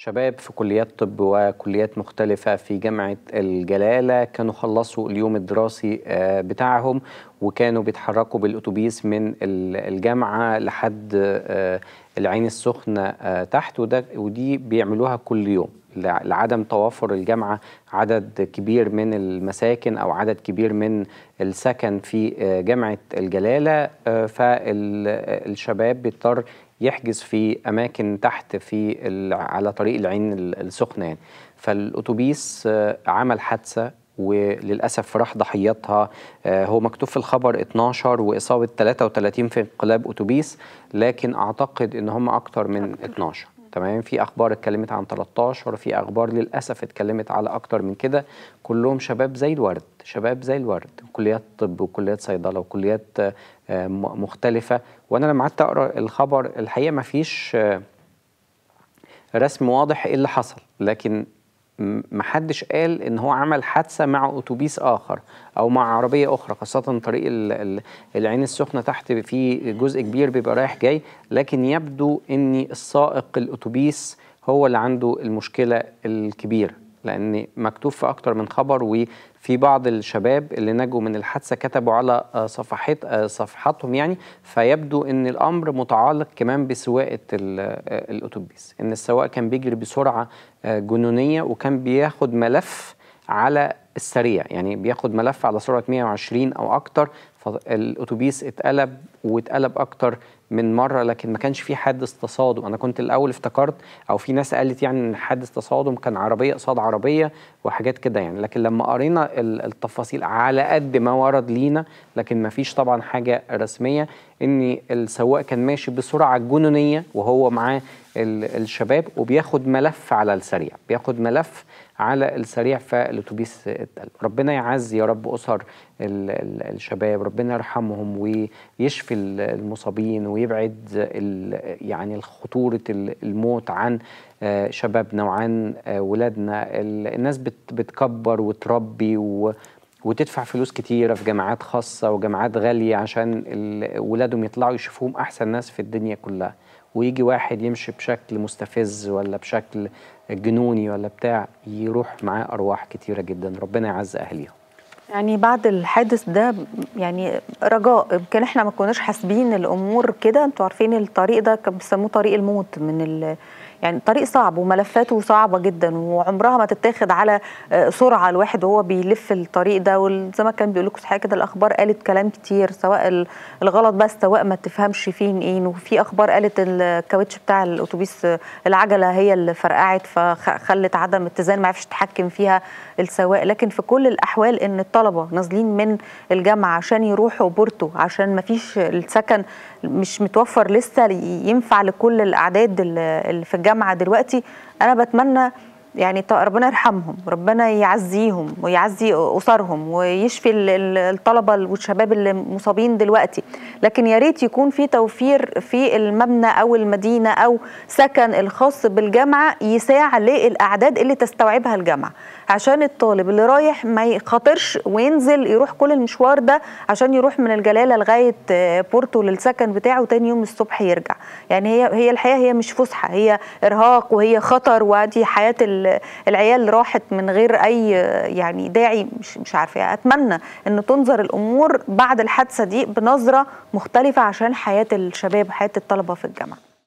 شباب في كليات طب وكليات مختلفة في جامعة الجلالة كانوا خلصوا اليوم الدراسي آه، بتاعهم وكانوا بيتحركوا بالأتوبيس من الجامعة لحد آه، العين السخنة آه، تحت وده ودي بيعملوها كل يوم لعدم توفر الجامعة عدد كبير من المساكن أو عدد كبير من السكن في جامعة الجلالة فالشباب بيضطر يحجز في اماكن تحت في على طريق العين السخنه يعني فالاتوبيس آه، عمل حادثه وللاسف راح ضحيتها آه، هو مكتوب في الخبر 12 واصابه 33 في انقلاب اتوبيس لكن اعتقد ان هم اكتر من 12 تمام في اخبار اتكلمت عن 13 في اخبار للاسف اتكلمت على اكتر من كده كلهم شباب زي الورد شباب زي الورد كليات طب وكليات صيدله وكليات آه، مختلفه وانا لما قعدت اقرا الخبر الحقيقه ما فيش آه، رسم واضح ايه اللي حصل لكن محدش قال ان هو عمل حادثه مع اتوبيس اخر او مع عربيه اخرى خاصه طريق العين السخنه تحت في جزء كبير بيبقى رايح جاي لكن يبدو ان السائق الاتوبيس هو اللي عنده المشكله الكبيره لان مكتوب في اكتر من خبر في بعض الشباب اللي نجوا من الحادثه كتبوا على آه، صفحات آه، صفحاتهم يعني فيبدو ان الامر متعلق كمان بسواقه آه، الاتوبيس ان السواق كان بيجري بسرعه جنونيه وكان بياخد ملف على السريع يعني بياخد ملف على سرعه 120 او اكتر فالاتوبيس اتقلب واتقلب اكتر من مره لكن ما كانش في حادث تصادم انا كنت الاول افتكرت او في ناس قالت يعني ان حادث تصادم كان عربيه قصاد عربيه وحاجات كده يعني لكن لما قرينا التفاصيل على قد ما ورد لينا لكن ما فيش طبعا حاجه رسميه ان السواق كان ماشي بسرعه جنونيه وهو معاه الشباب وبياخد ملف على السريع بياخد ملف على السريع فالاتوبيس ربنا يعز يا رب أسر الشباب ربنا يرحمهم ويشفي المصابين ويبعد يعني خطورة الموت عن آه، شبابنا وعن آه، ولادنا الناس بتكبر وتربي و وتدفع فلوس كتيرة في جامعات خاصة وجامعات غالية عشان ولادهم يطلعوا يشوفوهم أحسن ناس في الدنيا كلها ويجي واحد يمشي بشكل مستفز ولا بشكل جنوني ولا بتاع يروح معاه ارواح كتيره جدا ربنا يعز اهليهم يعني بعد الحادث ده يعني رجاء يمكن احنا ما كناش حاسبين الامور كده انتوا عارفين الطريق ده كان بيسموه طريق الموت من ال يعني طريق صعب وملفاته صعبه جدا وعمرها ما تتاخد على آه، سرعه الواحد وهو بيلف الطريق ده وزي ما كان بيقول لكم حاجه كده الاخبار قالت كلام كتير سواء الغلط بس سواء ما تفهمش فين إيه وفي اخبار قالت الكاوتش بتاع الاتوبيس آه، العجله هي اللي فرقعت فخلت عدم اتزان ما عرفش يتحكم فيها السواق لكن في كل الاحوال ان الطلبه نازلين من الجامعه عشان يروحوا بورتو عشان ما فيش السكن مش متوفر لسه ينفع لكل الاعداد اللي في الجامعة الجامعه دلوقتي انا بتمنى يعني ربنا يرحمهم ربنا يعزيهم ويعزي اسرهم ويشفي الطلبه والشباب اللي مصابين دلوقتي لكن يا ريت يكون في توفير في المبنى او المدينه او سكن الخاص بالجامعه يساع للاعداد اللي تستوعبها الجامعه عشان الطالب اللي رايح ما يخاطرش وينزل يروح كل المشوار ده عشان يروح من الجلاله لغايه آه، بورتو للسكن بتاعه تاني يوم الصبح يرجع يعني هي هي الحقيقه هي مش فسحه هي ارهاق وهي خطر وادي حياه العيال راحت من غير اي يعني داعي مش مش عارفه اتمنى ان تنظر الامور بعد الحادثه دي بنظره مختلفه عشان حياه الشباب وحياه الطلبه في الجامعه